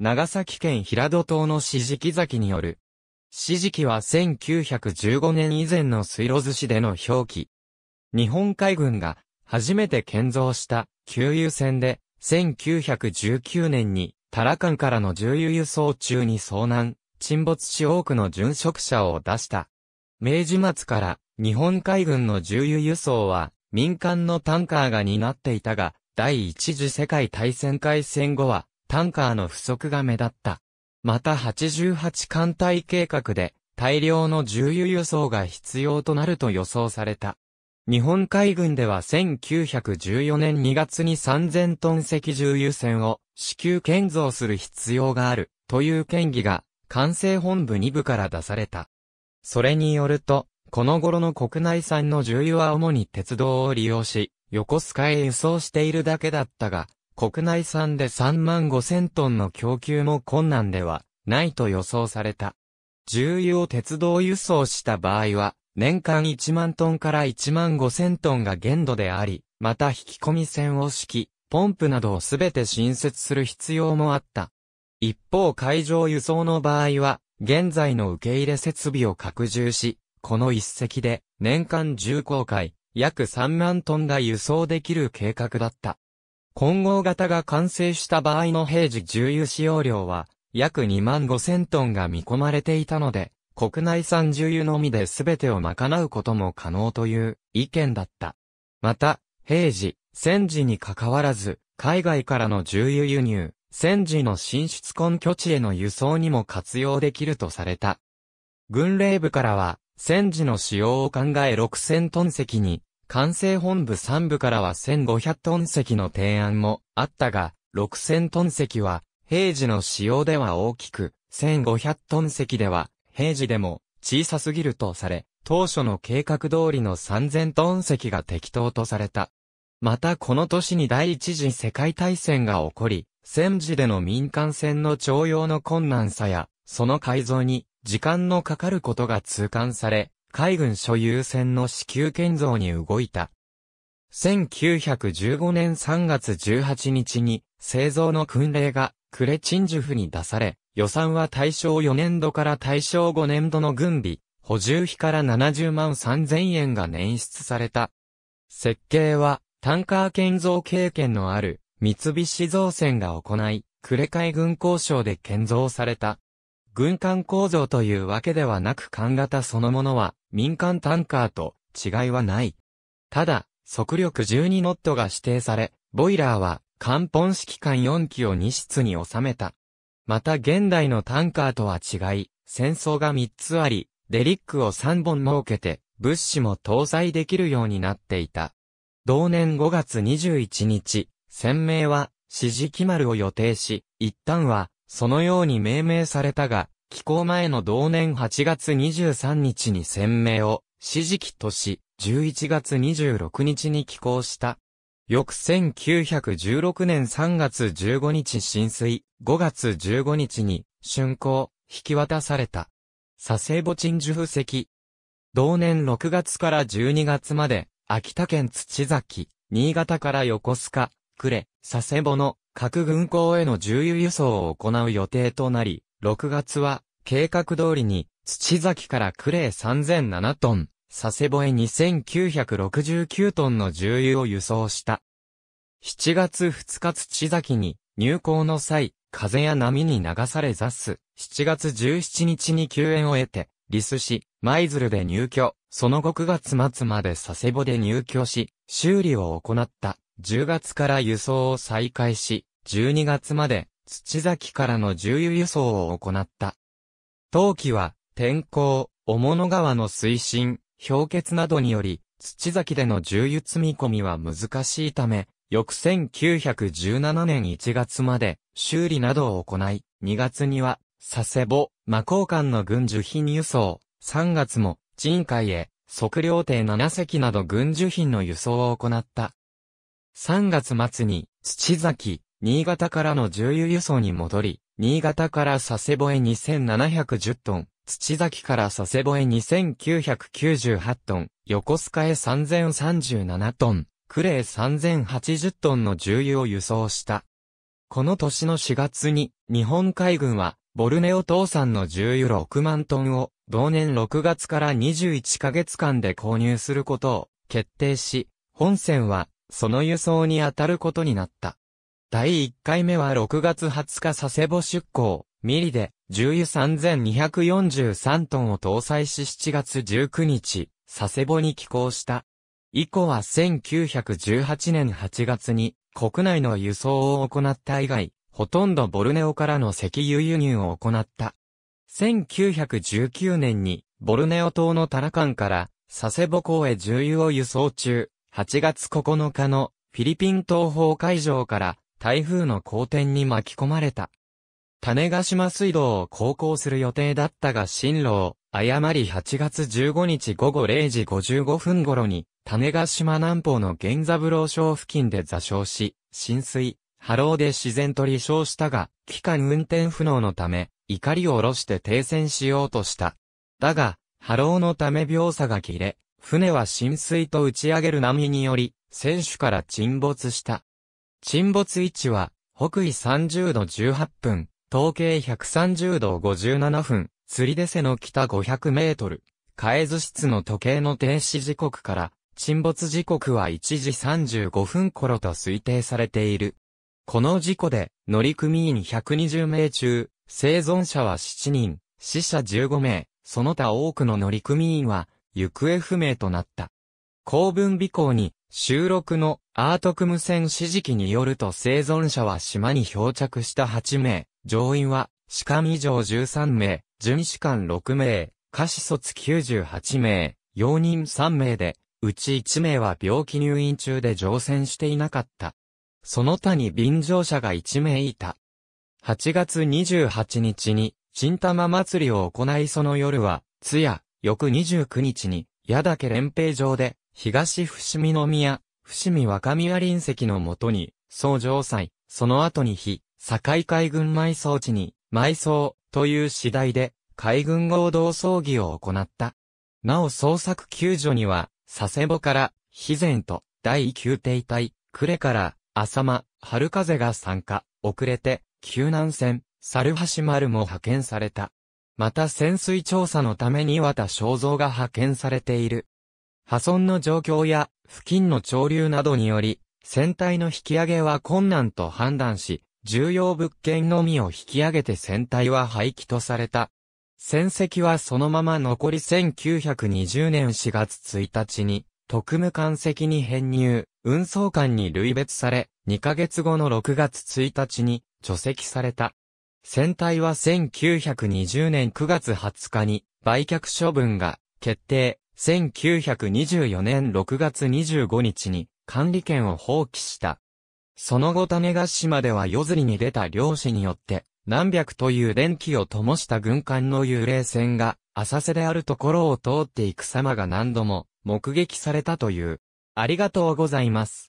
長崎県平戸島のしじ木崎による。しじ木は1915年以前の水路寿司での表記。日本海軍が初めて建造した給油船で1919年にタラカンからの重油輸送中に遭難、沈没し多くの殉職者を出した。明治末から日本海軍の重油輸送は民間のタンカーが担っていたが、第一次世界大戦開戦後はタンカーの不足が目立った。また88艦隊計画で大量の重油輸送が必要となると予想された。日本海軍では1914年2月に3000トン赤重油船を支給建造する必要があるという建議が管制本部2部から出された。それによると、この頃の国内産の重油は主に鉄道を利用し、横須賀へ輸送しているだけだったが、国内産で3万5 0トンの供給も困難ではないと予想された。重油を鉄道輸送した場合は、年間1万トンから1万5 0 0 0トンが限度であり、また引き込み線を敷き、ポンプなどをすべて新設する必要もあった。一方海上輸送の場合は、現在の受け入れ設備を拡充し、この一隻で年間重0航海、約3万トンが輸送できる計画だった。混合型が完成した場合の平時重油使用量は、約2万5千トンが見込まれていたので、国内産重油のみで全てを賄うことも可能という意見だった。また、平時、戦時に関わらず、海外からの重油輸入、戦時の進出根拠地への輸送にも活用できるとされた。軍令部からは、戦時の使用を考え6000トン席に、管制本部3部からは1500トン席の提案もあったが、6000トン席は、平時の使用では大きく、1500トン席では、平時でも小さすぎるとされ、当初の計画通りの3000トン席が適当とされた。またこの年に第一次世界大戦が起こり、戦時での民間船の徴用の困難さや、その改造に時間のかかることが痛感され、海軍所有船の支給建造に動いた。1915年3月18日に製造の訓令がクレチンジュフに出され、予算は大正4年度から大正5年度の軍備、補充費から70万3000円が捻出された。設計はタンカー建造経験のある三菱造船が行い、クレ海軍交渉で建造された。軍艦構造というわけではなく艦型そのものは、民間タンカーと違いはない。ただ、速力12ノットが指定され、ボイラーは、艦本式艦4機を2室に収めた。また現代のタンカーとは違い、戦争が3つあり、デリックを3本設けて、物資も搭載できるようになっていた。同年5月21日、船名は、指示決まるを予定し、一旦は、そのように命名されたが、寄港前の同年8月23日に船名を、指示期とし、11月26日に寄港した。翌1916年3月15日浸水、5月15日に、竣工、引き渡された。佐世保鎮守布石。同年6月から12月まで、秋田県土崎、新潟から横須賀、呉、佐世保の各軍港への重油輸送を行う予定となり、6月は、計画通りに、土崎からクレー3007トン、佐世保へ2969トンの重油を輸送した。7月2日土崎に、入港の際、風や波に流され雑す。7月17日に救援を得て、リスし、舞鶴で入居。その後9月末まで佐世保で入居し、修理を行った。10月から輸送を再開し、12月まで土崎からの重油輸送を行った。陶器は、天候、雄物川の水深、氷結などにより、土崎での重油積み込みは難しいため、翌1917年1月まで修理などを行い、2月には佐世保、魔交換の軍需品輸送、3月も、人海へ、測量艇7隻など軍需品の輸送を行った。3月末に、土崎、新潟からの重油輸送に戻り、新潟から佐世保へ2710トン、土崎から佐世保へ2998トン、横須賀へ3037トン、呉へ3080トンの重油を輸送した。この年の4月に、日本海軍は、ボルネオ島産の重油6万トンを、同年6月から21ヶ月間で購入することを決定し、本船は、その輸送に当たることになった。第1回目は6月20日佐世保出港、ミリで、重油3243トンを搭載し7月19日、佐世保に寄港した。以降は1918年8月に、国内の輸送を行った以外、ほとんどボルネオからの石油輸入を行った。1919年に、ボルネオ島のタラカンから、佐世保港へ重油を輸送中、8月9日のフィリピン東方海上から台風の好天に巻き込まれた。種ヶ島水道を航行する予定だったが進路を誤り8月15日午後0時55分頃に、種ヶ島南方の源三郎省付近で座礁し、浸水、波浪で自然と離礁したが、期間運転不能のため、怒りを下ろして停船しようとした。だが、波浪のため秒差が切れ、船は浸水と打ち上げる波により、船首から沈没した。沈没位置は、北緯30度18分、東経130度57分、釣り出せの北500メートル。海図室の時計の停止時刻から、沈没時刻は1時35分頃と推定されている。この事故で、乗組員120名中、生存者は7人、死者15名、その他多くの乗組員は、行方不明となった。公文尾行に、収録のアートクム線指示機によると生存者は島に漂着した8名、乗員は士官以上13名、巡視官6名、下士卒98名、容認3名で、うち1名は病気入院中で乗船していなかった。その他に便乗者が1名いた。8月28日に、新玉祭りを行いその夜は、通夜、翌29日に、矢岳連兵場で、東伏見宮、伏見若宮林石のもとに、総城祭、その後に日、境海軍埋葬地に、埋葬、という次第で、海軍合同葬儀を行った。なお捜索救助には、佐世保から、肥前と、第9艇隊、呉から、浅間、春風が参加、遅れて、救難船、猿橋丸も派遣された。また潜水調査のために和田正造が派遣されている。破損の状況や付近の潮流などにより、船体の引き上げは困難と判断し、重要物件のみを引き上げて船体は廃棄とされた。船績はそのまま残り1920年4月1日に、特務艦籍に編入、運送艦に類別され、2ヶ月後の6月1日に除籍された。船体は1920年9月20日に売却処分が決定、1924年6月25日に管理権を放棄した。その後種子島では夜釣りに出た漁師によって、何百という電気を灯した軍艦の幽霊船が、浅瀬であるところを通っていく様が何度も目撃されたという。ありがとうございます。